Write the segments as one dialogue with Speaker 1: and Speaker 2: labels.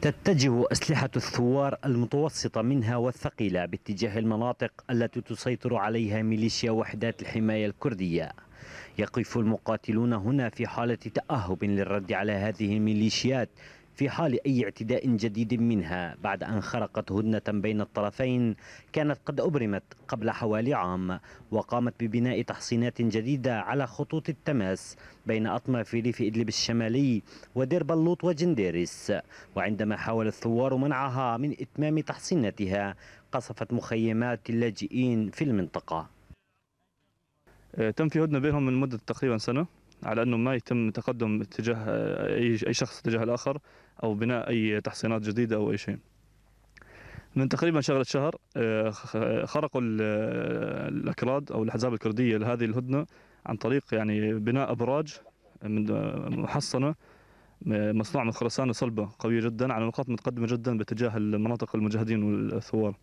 Speaker 1: تتجه أسلحة الثوار المتوسطة منها والثقيلة باتجاه المناطق التي تسيطر عليها ميليشيا وحدات الحماية الكردية يقف المقاتلون هنا في حالة تأهب للرد على هذه الميليشيات في حال أي اعتداء جديد منها بعد أن خرقت هدنة بين الطرفين كانت قد أبرمت قبل حوالي عام وقامت ببناء تحصينات جديدة على خطوط التماس بين أطماع في ريف إدلب الشمالي ودير بلوط وجنديرس وعندما حاول الثوار منعها من إتمام تحصيناتها قصفت مخيمات
Speaker 2: اللاجئين في المنطقة آه، تم في هدنة بينهم من مدة تقريبا سنة على انه ما يتم تقدم اتجاه اي اي شخص اتجاه الاخر او بناء اي تحصينات جديده او اي شيء. من تقريبا شغله شهر آه، خرقوا الاكراد او الاحزاب الكرديه لهذه الهدنه عن طريق يعني بناء ابراج من محصنه مصنوعه من خرسانه صلبه قويه جدا على نقاط متقدمه جدا باتجاه المناطق المجاهدين والثوار.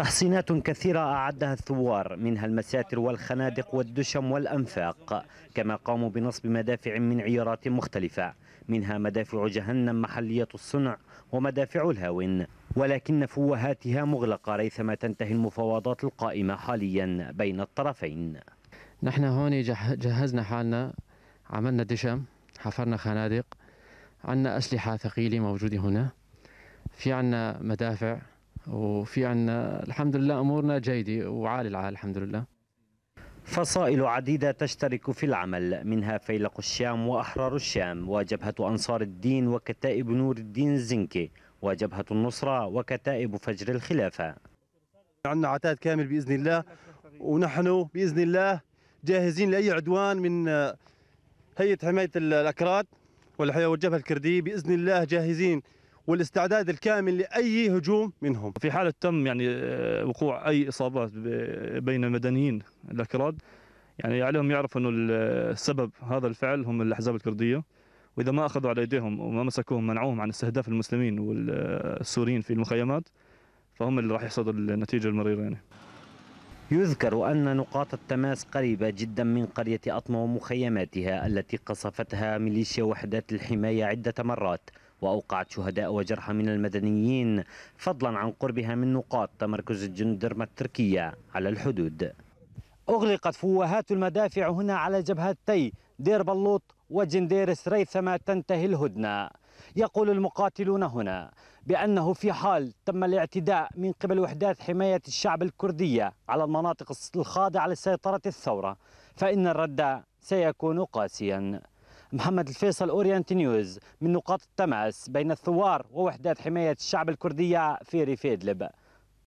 Speaker 1: تحصينات كثيرة أعدها الثوار منها المساتر والخنادق والدشم والأنفاق كما قاموا بنصب مدافع من عيارات مختلفة منها مدافع جهنم محلية الصنع ومدافع الهاون ولكن فوهاتها مغلقة ريثما تنتهي المفاوضات القائمة حاليا بين الطرفين
Speaker 3: نحن هون جهزنا حالنا عملنا دشم حفرنا خنادق عندنا أسلحة ثقيلة موجودة هنا في عندنا مدافع وفي عنا الحمد لله امورنا جيده وعالي العال الحمد لله
Speaker 1: فصائل عديدة تشترك في العمل منها فيلق الشام وأحرار الشام وجبهة أنصار الدين وكتائب نور الدين الزنكي وجبهة النصرة وكتائب فجر الخلافة
Speaker 2: عندنا عتاد كامل بإذن الله ونحن بإذن الله جاهزين لأي عدوان من هيئة حماية الأكراد والجبهة الكردية بإذن الله جاهزين والاستعداد الكامل لاي هجوم منهم. في حاله تم يعني آه، وقوع اي اصابات بين المدنيين الاكراد يعني عليهم يعرفوا انه السبب هذا الفعل هم الاحزاب الكرديه واذا ما اخذوا على ايديهم وما مسكوهم منعوهم عن استهداف المسلمين والسوريين في المخيمات فهم اللي راح يحصدوا النتيجه المريره يعني. يذكر أن نقاط التماس قريبة جدا من
Speaker 1: قرية أطمة ومخيماتها التي قصفتها ميليشيا وحدات الحماية عدة مرات وأوقعت شهداء وجرحى من المدنيين فضلا عن قربها من نقاط تمركز الجندرمة التركية على الحدود أغلقت فوهات المدافع هنا على جبهتي دير بلوط وجندير سريثما تنتهي الهدنة يقول المقاتلون هنا بأنه في حال تم الاعتداء من قبل وحدات حماية الشعب الكردية على المناطق الخاضعة لسيطرة الثورة فإن الرد سيكون قاسيا محمد الفيصل أورينت نيوز من نقاط التماس بين الثوار ووحدات حماية الشعب الكردية في ريف إدلب